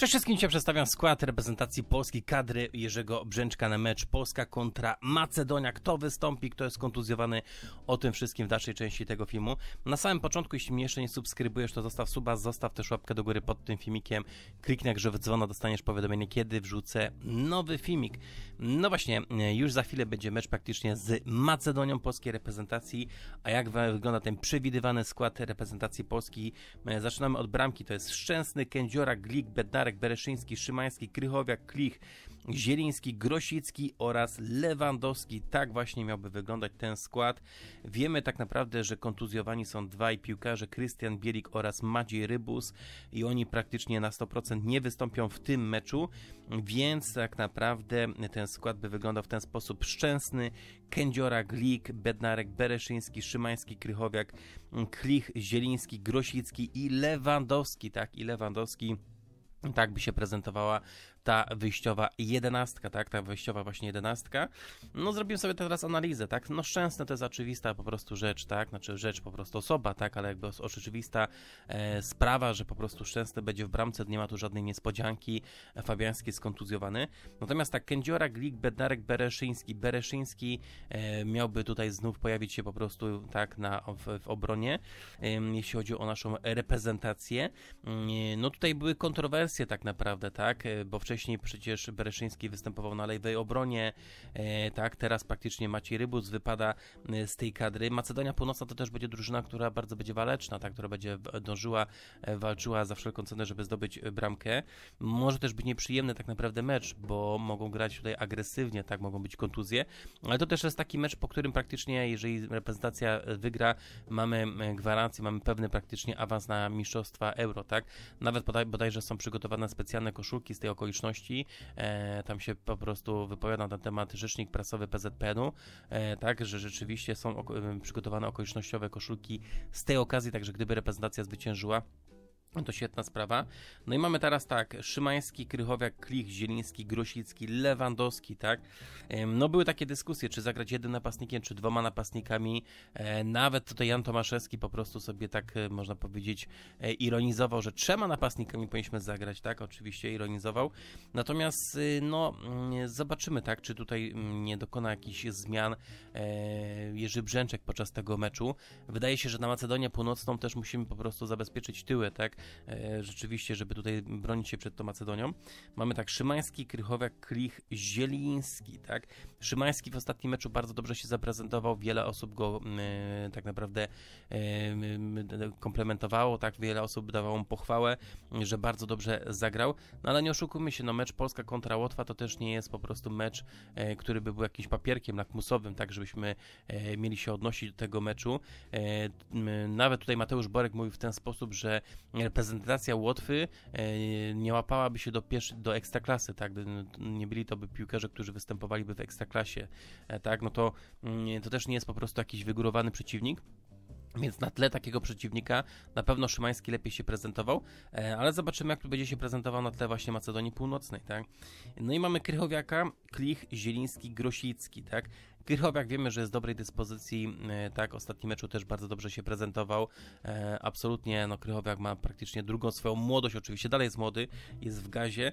Przede wszystkim, się przedstawiam skład reprezentacji polskiej kadry Jerzego Brzęczka na mecz Polska kontra Macedonia. Kto wystąpi, kto jest kontuzjowany, o tym wszystkim w dalszej części tego filmu. Na samym początku, jeśli mnie jeszcze nie subskrybujesz, to zostaw suba, zostaw też łapkę do góry pod tym filmikiem, kliknij grze dzwona, dostaniesz powiadomienie, kiedy wrzucę nowy filmik. No właśnie, już za chwilę będzie mecz praktycznie z Macedonią polskiej reprezentacji, a jak wygląda ten przewidywany skład reprezentacji Polski? E, zaczynamy od bramki, to jest Szczęsny, Kędziora, Glik, Bednarek, Bednarek, Bereszyński, Szymański, Krychowiak, Klich, Zieliński, Grosicki oraz Lewandowski. Tak właśnie miałby wyglądać ten skład. Wiemy tak naprawdę, że kontuzjowani są dwaj piłkarze, Krystian Bielik oraz Maciej Rybus i oni praktycznie na 100% nie wystąpią w tym meczu, więc tak naprawdę ten skład by wyglądał w ten sposób szczęsny. Kędziora, Glik, Bednarek, Bereszyński, Szymański, Krychowiak, Klich, Zieliński, Grosicki i Lewandowski, tak, i Lewandowski tak by się prezentowała ta wyjściowa jedenastka, tak, ta wyjściowa właśnie jedenastka. No zrobiłem sobie teraz analizę, tak, no szczęsne to jest oczywista po prostu rzecz, tak, znaczy rzecz po prostu osoba, tak, ale jakby oczywista e, sprawa, że po prostu szczęsne będzie w bramce, nie ma tu żadnej niespodzianki, e, Fabiański jest kontuzjowany. Natomiast tak, Kędziora, Glik, Bednarek, Bereszyński, Bereszyński e, miałby tutaj znów pojawić się po prostu, tak, na, w, w obronie, e, jeśli chodzi o naszą reprezentację. Mm, e, no tutaj były kontrowersje tak naprawdę, tak, e, bo wcześniej wcześniej przecież Bereszyński występował na lewej obronie, e, tak, teraz praktycznie Maciej Rybus wypada e, z tej kadry. Macedonia Północna to też będzie drużyna, która bardzo będzie waleczna, tak, która będzie dążyła, e, walczyła za wszelką cenę, żeby zdobyć bramkę. Może też być nieprzyjemny tak naprawdę mecz, bo mogą grać tutaj agresywnie, tak, mogą być kontuzje, ale to też jest taki mecz, po którym praktycznie, jeżeli reprezentacja wygra, mamy gwarancję, mamy pewny praktycznie awans na mistrzostwa euro, tak. Nawet bodaj, bodajże są przygotowane specjalne koszulki z tej okoliczności, publiczności. E, tam się po prostu wypowiada na temat rzecznik prasowy PZPN-u, e, tak, że rzeczywiście są ok e, przygotowane okolicznościowe koszulki z tej okazji, także gdyby reprezentacja zwyciężyła, to świetna sprawa. No i mamy teraz tak, Szymański, Krychowiak, Klich, Zieliński, Grosicki, Lewandowski, tak? No były takie dyskusje, czy zagrać jednym napastnikiem, czy dwoma napastnikami. E, nawet tutaj Jan Tomaszewski po prostu sobie tak, e, można powiedzieć, e, ironizował, że trzema napastnikami powinniśmy zagrać, tak? Oczywiście ironizował. Natomiast, no, mm, zobaczymy, tak, czy tutaj mm, nie dokona jakichś zmian Jerzy Brzęczek podczas tego meczu. Wydaje się, że na Macedonię Północną też musimy po prostu zabezpieczyć tyły, tak? E, rzeczywiście, żeby tutaj bronić się przed tą Macedonią. Mamy tak Szymański, Krychowiak, Klich, Zieliński, tak? Szymański w ostatnim meczu bardzo dobrze się zaprezentował, wiele osób go mm, e, tak naprawdę e, komplementowało, tak? Wiele osób dawało mu pochwałę, że bardzo dobrze zagrał, no ale nie oszukujmy się, no mecz Polska kontra Łotwa to też nie jest po prostu mecz, który by był jakimś papierkiem lakmusowym, tak? Żebyśmy mieli się odnosić do tego meczu. Nawet tutaj Mateusz Borek mówił w ten sposób, że reprezentacja Łotwy e, nie łapałaby się do, pierwszy, do ekstraklasy, tak? No, nie byli to by piłkarze, którzy występowaliby w ekstraklasie, e, tak? No to, mm, to też nie jest po prostu jakiś wygórowany przeciwnik. Więc na tle takiego przeciwnika na pewno Szymański lepiej się prezentował, e, ale zobaczymy, jak będzie się prezentował na tle właśnie Macedonii Północnej, tak? No i mamy Krychowiaka, Klich, Zieliński, Grosicki, tak? Kirchhoff, jak wiemy, że jest dobrej dyspozycji, e, tak, ostatni meczu też bardzo dobrze się prezentował. E, absolutnie, no Krychowiak ma praktycznie drugą swoją młodość, oczywiście dalej jest młody, jest w gazie.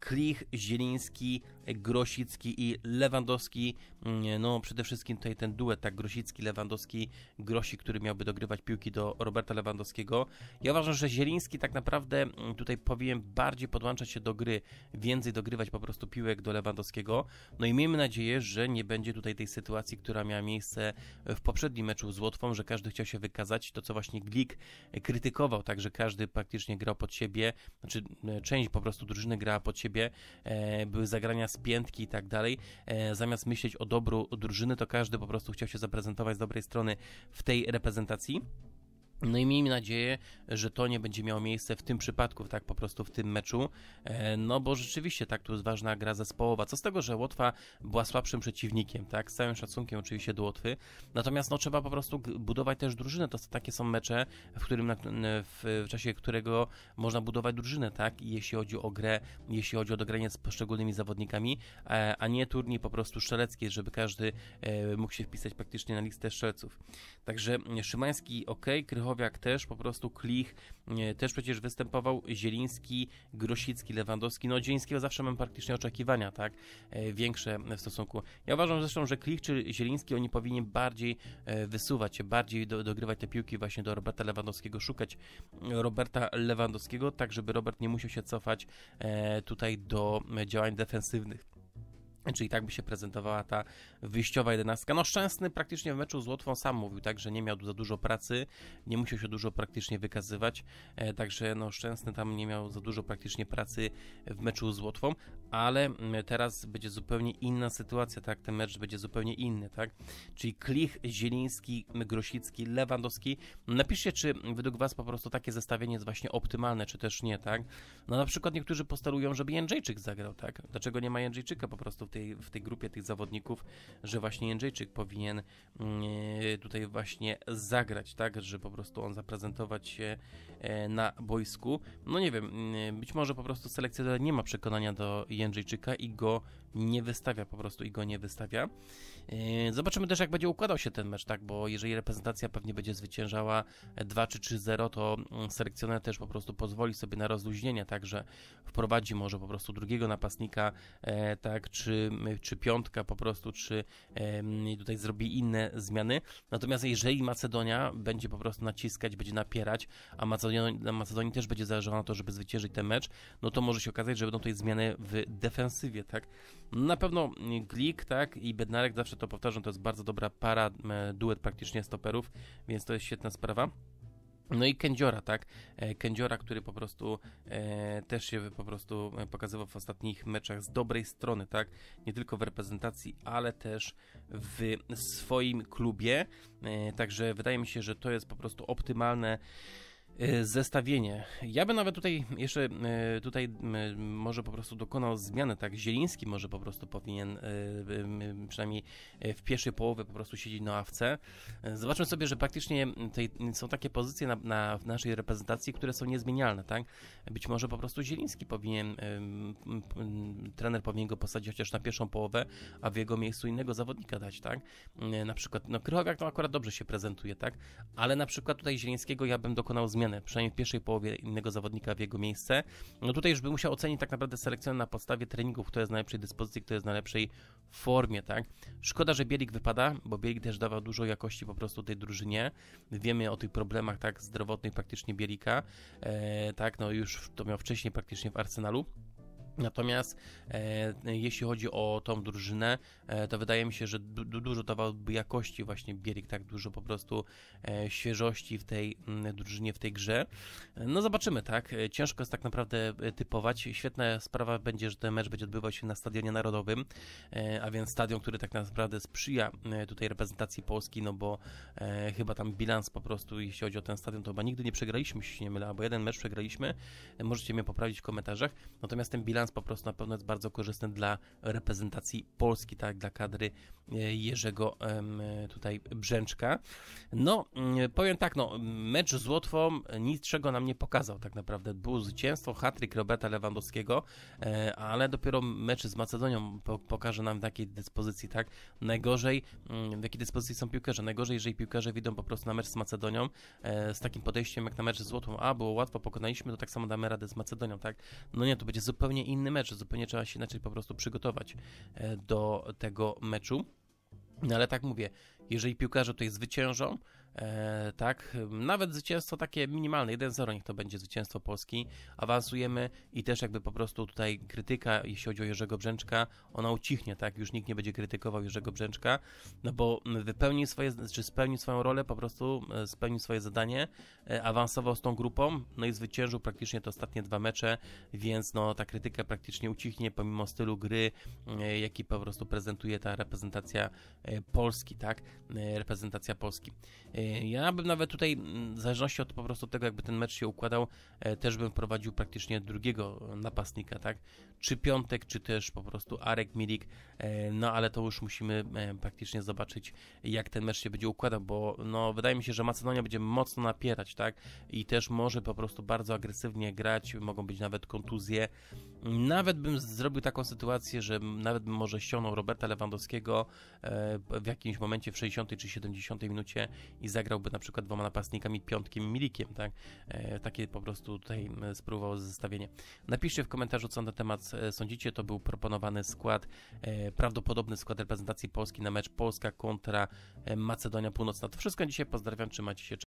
Klich, Zieliński, Grosicki i Lewandowski, mm, no przede wszystkim tutaj ten duet, tak, Grosicki, Lewandowski, Grosi, który miałby dogrywać piłki do Roberta Lewandowskiego. Ja uważam, że Zieliński tak naprawdę mm, tutaj powinien bardziej podłączać się do gry, więcej dogrywać po prostu piłek do Lewandowskiego. No i miejmy nadzieję, że nie będzie tutaj tej tej sytuacji, która miała miejsce w poprzednim meczu z Łotwą, że każdy chciał się wykazać, to co właśnie Glik krytykował, także każdy praktycznie grał pod siebie, znaczy e, część po prostu drużyny grała pod siebie, e, były zagrania z piętki i tak dalej. E, zamiast myśleć o dobru drużyny, to każdy po prostu chciał się zaprezentować z dobrej strony w tej reprezentacji. No i miejmy nadzieję, że to nie będzie miało miejsce w tym przypadku, tak po prostu w tym meczu. E, no bo rzeczywiście, tak, tu jest ważna gra zespołowa. Co z tego, że Łotwa była słabszym przeciwnikiem, tak? Z całym szacunkiem oczywiście do Łotwy. Natomiast no trzeba po prostu budować też drużynę. To takie są mecze, w którym w, czasie którego można budować drużynę, tak? I jeśli chodzi o grę, jeśli chodzi o dogranie z poszczególnymi zawodnikami, a nie turniej po prostu szczeleckie, żeby każdy e, mógł się wpisać praktycznie na listę strzelców. Także Szymański ok, Krychow Krychowiak też, po prostu Klich e, też przecież występował, Zieliński, Grosicki, Lewandowski, no Zielińskiego zawsze mam praktycznie oczekiwania, tak, e, większe w stosunku. Ja uważam zresztą, że Klich czy Zieliński, oni powinni bardziej e, wysuwać się, bardziej do, dogrywać te piłki właśnie do Roberta Lewandowskiego, szukać Roberta Lewandowskiego, tak żeby Robert nie musiał się cofać tutaj do działań defensywnych. Czyli tak by się prezentowała ta wyjściowa jedenastka. No Szczęsny praktycznie w meczu z Łotwą sam mówił, tak, że nie miał za dużo pracy, nie musiał się dużo praktycznie wykazywać, e, także no Szczęsny tam nie miał za dużo praktycznie pracy w meczu z Łotwą, ale mm, teraz będzie zupełnie inna sytuacja, tak, ten mecz będzie zupełnie inny, tak, czyli Klich, Zieliński, Grosicki, Lewandowski. Napiszcie, czy według Was po prostu takie zestawienie jest właśnie optymalne, czy też nie, tak. No na przykład niektórzy postarują, żeby Jędrzejczyk zagrał, tak, dlaczego nie ma Jędrzejczyka po prostu w tej, w tej grupie tych zawodników, że właśnie Jędrzejczyk powinien mm, tutaj właśnie zagrać, tak, że po prostu on zaprezentować się e, na boisku. No nie wiem, mm, być może po prostu selekcjoner nie ma przekonania do Jędrzejczyka i go nie wystawia, po prostu i go nie wystawia. E, zobaczymy też, jak będzie układał się ten mecz, tak, bo jeżeli reprezentacja pewnie będzie zwyciężała 2 czy 3-0, to mm, selekcjoner też po prostu pozwoli sobie na rozluźnienie, także wprowadzi może po prostu drugiego napastnika, e, tak, czy czy, piątka po prostu, czy tutaj zrobi inne zmiany. Natomiast jeżeli Macedonia będzie po prostu naciskać, będzie napierać, a Macedonii, Macedonii też będzie zależało na to, żeby zwyciężyć ten mecz, no to może się okazać, że będą tutaj zmiany w defensywie, tak? Na pewno Glik, tak, i Bednarek, zawsze to powtarzam, to jest bardzo dobra para, duet praktycznie stoperów, więc to jest świetna sprawa. No i Kędziora, tak? E, Kędziora, który po prostu e, też się po prostu e, pokazywał w ostatnich meczach z dobrej strony, tak? Nie tylko w reprezentacji, ale też w swoim klubie. E, także wydaje mi się, że to jest po prostu optymalne Y, zestawienie. Ja bym nawet tutaj jeszcze y, tutaj y, może po prostu dokonał zmiany, tak Zieliński może po prostu powinien przynajmniej w pierwszej połowie po prostu siedzieć na ławce. Zobaczmy sobie, że praktycznie tutaj są takie pozycje na, na, w naszej reprezentacji, które są niezmienialne, tak? Być może po prostu Zieliński powinien trener powinien go posadzić chociaż na pierwszą połowę, a w jego miejscu innego zawodnika dać, tak? Na przykład, no Krychowiak to akurat dobrze się prezentuje, tak? Ale na przykład tutaj Zielińskiego ja bym dokonał zmiany wymianę, przynajmniej w pierwszej połowie innego zawodnika w jego miejsce. No tutaj już by musiał ocenić tak naprawdę selekcjoner na podstawie treningów, kto jest na lepszej dyspozycji, kto jest na lepszej formie, tak? Szkoda, że Bielik wypada, bo Bielik też dawał dużo jakości po prostu tej drużynie. Wiemy o tych problemach tak zdrowotnych praktycznie Bielika, e, tak? No już to miał wcześniej praktycznie w Arsenalu. Natomiast e, jeśli chodzi o tą drużynę, e, to wydaje mi się, że du dużo dawałby jakości właśnie bierik tak dużo po prostu e, świeżości w tej m, mm, drużynie, w tej grze. No zobaczymy, tak? E, ciężko jest tak naprawdę e, typować. Świetna sprawa będzie, że ten mecz będzie odbywał się na Stadionie Narodowym, e, a więc stadion, który tak naprawdę sprzyja tutaj reprezentacji Polski, no bo chyba tam bilans po prostu, jeśli chodzi o ten stadion, to chyba nigdy nie przegraliśmy, jeśli się nie mylę, albo jeden mecz przegraliśmy. Możecie mnie poprawić w komentarzach. Natomiast ten bilans po prostu na pewno jest bardzo korzystny dla reprezentacji Polski, tak, dla kadry e, Jerzego e, tutaj Brzęczka. No, mm, powiem tak, no, mecz z Łotwą niczego nam nie pokazał tak naprawdę. Było zwycięstwo, hatryk Roberta Lewandowskiego, e, ale dopiero mecz z Macedonią pokaże nam w takiej dyspozycji, tak, najgorzej, mm, w jakiej dyspozycji są piłkarze. Najgorzej, jeżeli piłkarze widzą po prostu na mecz z Macedonią z takim podejściem jak na mecz z Łotwą, a było łatwo, pokonaliśmy, to tak samo damy radę z Macedonią, tak. No nie, to będzie zupełnie inny inny mecz, zupełnie trzeba się inaczej po prostu przygotować e, do tego meczu. No ale tak mówię, jeżeli piłkarze tutaj zwyciężą, E, tak? Nawet zwycięstwo takie minimalne, 1-0 niech to będzie zwycięstwo Polski, awansujemy i też jakby po prostu tutaj krytyka, jeśli chodzi o Jerzego Brzęczka, ona ucichnie, tak? Już nikt nie będzie krytykował Jerzego Brzęczka, no bo wypełnił swoje, czy spełnił swoją rolę, po prostu e, spełnił swoje zadanie, e, awansował z tą grupą, no i zwyciężył praktycznie te ostatnie dwa mecze, więc no ta krytyka praktycznie ucichnie pomimo stylu gry, jaki po prostu prezentuje ta reprezentacja Polski, tak? Reprezentacja Polski. Ja bym nawet tutaj, mm, w zależności od po prostu tego, jakby ten mecz się układał, e, też bym wprowadził praktycznie drugiego napastnika, tak? Czy Piątek, czy też po prostu Arek Milik, e, no ale to już musimy e, praktycznie zobaczyć, jak ten mecz się będzie układał, bo no wydaje mi się, że Macedonia będzie mocno napierać, tak? I też może po prostu bardzo agresywnie grać, mogą być nawet kontuzje. Nawet bym zrobił taką sytuację, że nawet bym może ściągnął Roberta Lewandowskiego w jakimś momencie w 60 czy 70 minucie i zagrałby na przykład dwoma napastnikami, piątkiem milikiem, tak? E, takie po prostu tutaj spróbował zestawienie. Napiszcie w komentarzu, co na temat e, sądzicie. To był proponowany skład, e, prawdopodobny skład reprezentacji Polski na mecz Polska kontra Macedonia Północna. To wszystko dzisiaj. Pozdrawiam, trzymajcie się.